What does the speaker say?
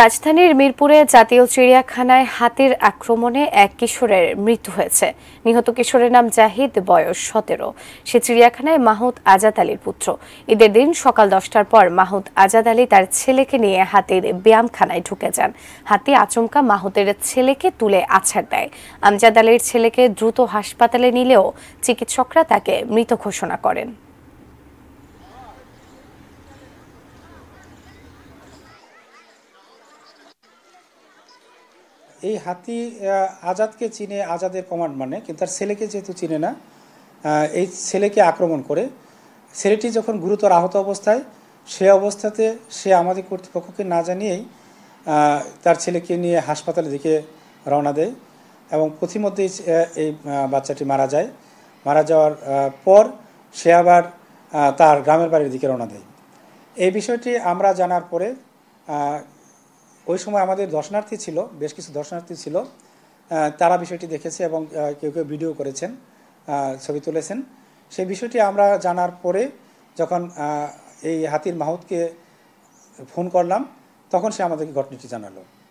রাজধানীর মিরপুরে জাতীয় চিড়িয়াখানায় হাতির আক্রমণে এক কিশোরের মৃত্যু হয়েছে নিহত কিশোরের নাম জাহিদ বয়স সতেরো সে চিড়িয়াখানায় মাহুদ আজাদ আলীর পুত্র ঈদের দিন সকাল দশটার পর মাহুদ আজাদ আলী তার ছেলেকে নিয়ে হাতির ব্যায়ামখানায় ঢুকে যান হাতি আচমকা মাহুদের ছেলেকে তুলে আছাড় দেয় আমজাদ আলীর ছেলেকে দ্রুত হাসপাতালে নিলেও চিকিৎসকরা তাকে মৃত ঘোষণা করেন এই হাতি আজাদকে চিনে আজাদের কমান্ড মানে কিন্তু তার ছেলেকে যেহেতু চিনে না এই ছেলেকে আক্রমণ করে ছেলেটি যখন গুরুতর আহত অবস্থায় সে অবস্থাতে সে আমাদের কর্তৃপক্ষকে না জানিয়েই তার ছেলেকে নিয়ে হাসপাতালের দিকে রওনা দেয় এবং প্রতিমধ্যেই এই বাচ্চাটি মারা যায় মারা যাওয়ার পর সে আবার তার গ্রামের বাড়ির দিকে রওনা দেয় এই বিষয়টি আমরা জানার পরে ওই সময় আমাদের দর্শনার্থী ছিল বেশ কিছু দর্শনার্থী ছিল তারা বিষয়টি দেখেছে এবং কেউ কেউ ভিডিও করেছেন ছবি তুলেছেন সেই বিষয়টি আমরা জানার পরে যখন এই হাতির মাহুদকে ফোন করলাম তখন সে আমাদেরকে ঘটনাটি জানালো